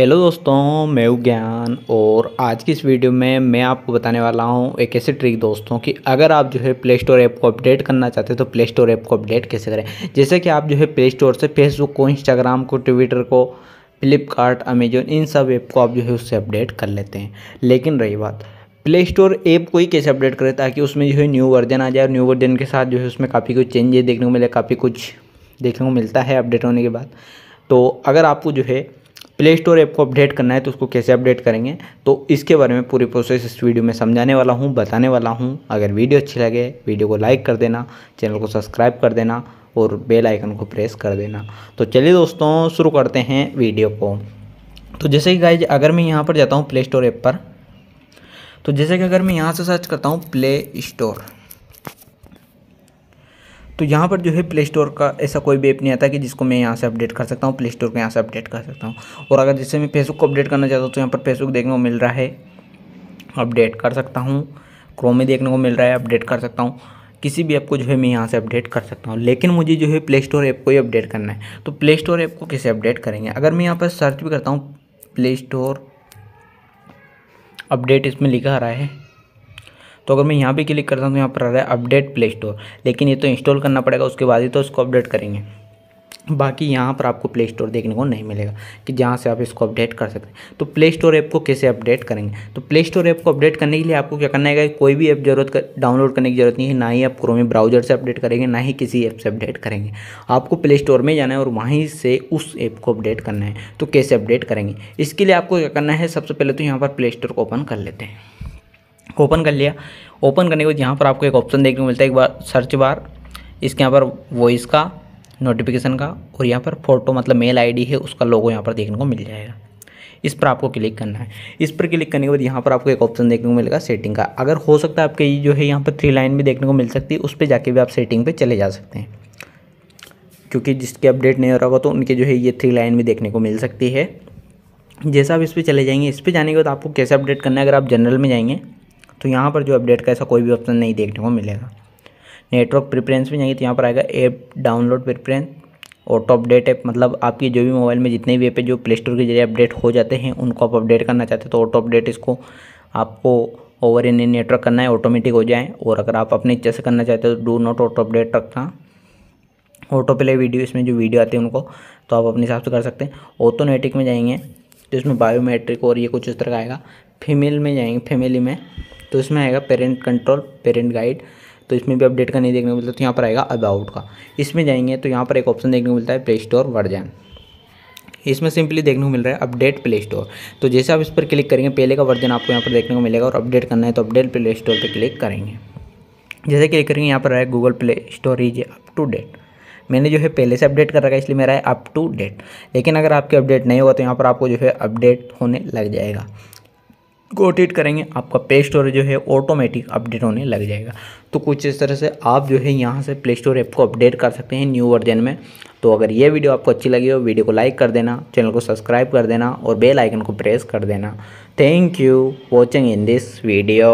hello दोस्तों मैं ज्ञान और आज की इस वीडियो में मैं आपको बताने वाला हूँ एक ऐसी ट्रिक दोस्तों कि अगर आप जो है प्ले स्टोर ऐप को अपडेट करना चाहते हैं तो प्ले स्टोर ऐप को अपडेट कैसे करें जैसे कि आप जो है प्ले स्टोर से फेसबुक को इंस्टाग्राम को ट्विटर को फ्लिपकार्ट अमेजोन इन सब ऐप को आप जो है उससे अपडेट कर लेते हैं लेकिन रही बात प्ले स्टोर ऐप को ही कैसे अपडेट करें ताकि उसमें जो है न्यू वर्जन आ जाए और न्यू वर्जन के साथ जो है उसमें काफ़ी कुछ चेंजेस देखने को मिले काफ़ी कुछ देखने को मिलता है अपडेट होने के बाद तो अगर आपको जो है प्ले स्टोर ऐप को अपडेट करना है तो उसको कैसे अपडेट करेंगे तो इसके बारे में पूरी प्रोसेस इस वीडियो में समझाने वाला हूँ बताने वाला हूँ अगर वीडियो अच्छी लगे वीडियो को लाइक कर देना चैनल को सब्सक्राइब कर देना और बेल आइकन को प्रेस कर देना तो चलिए दोस्तों शुरू करते हैं वीडियो को तो जैसे कि गाइज अगर मैं यहाँ पर जाता हूँ प्ले स्टोर ऐप पर तो जैसे कि अगर मैं यहाँ से सर्च करता हूँ प्ले स्टोर तो यहाँ पर जो है प्ले स्टोर का ऐसा कोई भी ऐप नहीं आता कि जिसको मैं यहाँ से अपडेट कर सकता हूँ प्ले स्टोर को यहाँ से अपडेट कर सकता हूँ और अगर जैसे मैं फेसबुक को अपडेट करना चाहता हूँ तो यहाँ पर फेसबुक देखने को मिल रहा है अपडेट कर सकता हूँ क्रोम में देखने को मिल रहा है अपडेट कर सकता हूँ किसी भी ऐप को जो है मैं यहाँ से अपडेट कर सकता हूँ लेकिन मुझे जो है प्ले स्टोर ऐप को ही अपडेट करना है तो प्ले स्टोर ऐप को कैसे अपडेट करेंगे अगर मैं यहाँ पर सर्च भी करता हूँ प्ले स्टोर अपडेट इसमें लिखा आ रहा है तो अगर मैं यहाँ पे क्लिक करता हूँ तो यहाँ पर आ रहा है अपडेट प्ले स्टोर लेकिन ये तो इंस्टॉल करना पड़ेगा उसके बाद ही तो उसको अपडेट करेंगे बाकी यहाँ पर आपको प्ले स्टोर देखने को नहीं मिलेगा कि जहाँ से आप इसको अपडेट कर सकते हैं तो प्ले स्टोर ऐप को कैसे अपडेट करेंगे तो प्ले स्टोर ऐप को अपडेट करने के लिए आपको क्या करना है कोई भी ऐप जरूरत कर, डाउनलोड करने की जरूरत नहीं है ना ही आप क्रोमी ब्राउजर से अपडेट करेंगे ना ही किसी ऐप से अपडेट करेंगे आपको प्ले स्टोर में जाना है और वहीं से उस ऐप को अपडेट करना है तो कैसे अपडेट करेंगे इसके लिए आपको क्या करना है सबसे पहले तो यहाँ पर प्ले स्टोर को ओपन कर लेते हैं ओपन कर लिया ओपन करने के बाद यहाँ पर आपको एक ऑप्शन देखने को मिलता है एक बार सर्च बार इसके यहाँ पर वॉइस का नोटिफिकेशन का और यहाँ पर फोटो मतलब मेल आईडी है उसका लोगो यहाँ पर देखने को मिल जाएगा इस पर आपको क्लिक करना है इस पर क्लिक करने के बाद यहाँ पर आपको एक ऑप्शन देखने को मिलेगा सेटिंग का अगर हो सकता है आपके जो है यहाँ पर थ्री लाइन भी देखने को मिल सकती है उस पर जाके भी आप सेटिंग पर चले जा सकते हैं क्योंकि जिसके अपडेट नहीं हो रहा होगा तो उनके जो है ये थ्री लाइन भी देखने को मिल सकती है जैसा आप इस पर चले जाएंगे इस पर जाने के बाद आपको कैसे अपडेट करना है अगर आप जनरल में जाएंगे तो यहाँ पर जो अपडेट का ऐसा कोई भी ऑप्शन नहीं देखने को मिलेगा नेटवर्क प्रिफरेंस में जाएंगे तो यहाँ पर आएगा app download preference auto update app मतलब आपके जो भी मोबाइल में जितने भी ऐप है जो प्ले स्टोर के जरिए अपडेट हो जाते हैं उनको आप अपडेट करना चाहते हैं तो ऑटो अपडेट इसको आपको ओवर इन नेटवर्क करना है ऑटोमेटिक हो जाए और अगर आप अपने इच्छा से करना चाहते हो तो डू नॉट ऑटो अपडेट रखना ऑटो प्ले वीडियो इसमें जो वीडियो आती है उनको तो आप अपने हिसाब से कर सकते हैं ऑटोमेटिक में जाएंगे तो इसमें बायोमेट्रिक और ये कुछ इस तरह का आएगा फीमेल में जाएंगे फैमिली में तो इसमें आएगा पेरेंट कंट्रोल पेरेंट गाइड तो इसमें भी अपडेट का नहीं देखने को मिलता तो यहाँ पर आएगा अबाउट का इसमें जाएंगे तो यहाँ पर एक ऑप्शन देखने को मिलता है प्ले स्टोर वर्जन इसमें सिंपली देखने को मिल रहा है अपडेट प्ले स्टोर तो जैसे आप इस पर क्लिक करेंगे पहले का वर्जन आपको यहाँ पर देखने को मिलेगा और अपडेट करना है तो अपडेट प्ले स्टोर पर क्लिक करेंगे जैसे क्लिक करेंगे यहाँ पर आएगा Google play store is up to date मैंने जो है पहले से अपडेट कर रखा है इसलिए मेरा है अप टू डेट लेकिन अगर आपके अपडेट नहीं होगा तो यहाँ पर आपको जो है अपडेट होने लग जाएगा कोटेट करेंगे आपका प्ले स्टोर जो है ऑटोमेटिक अपडेट होने लग जाएगा तो कुछ इस तरह से आप जो है यहाँ से प्ले स्टोर ऐप को अपडेट कर सकते हैं न्यू वर्जन में तो अगर ये वीडियो आपको अच्छी लगी हो वीडियो को लाइक कर देना चैनल को सब्सक्राइब कर देना और बेल आइकन को प्रेस कर देना thank you watching in this video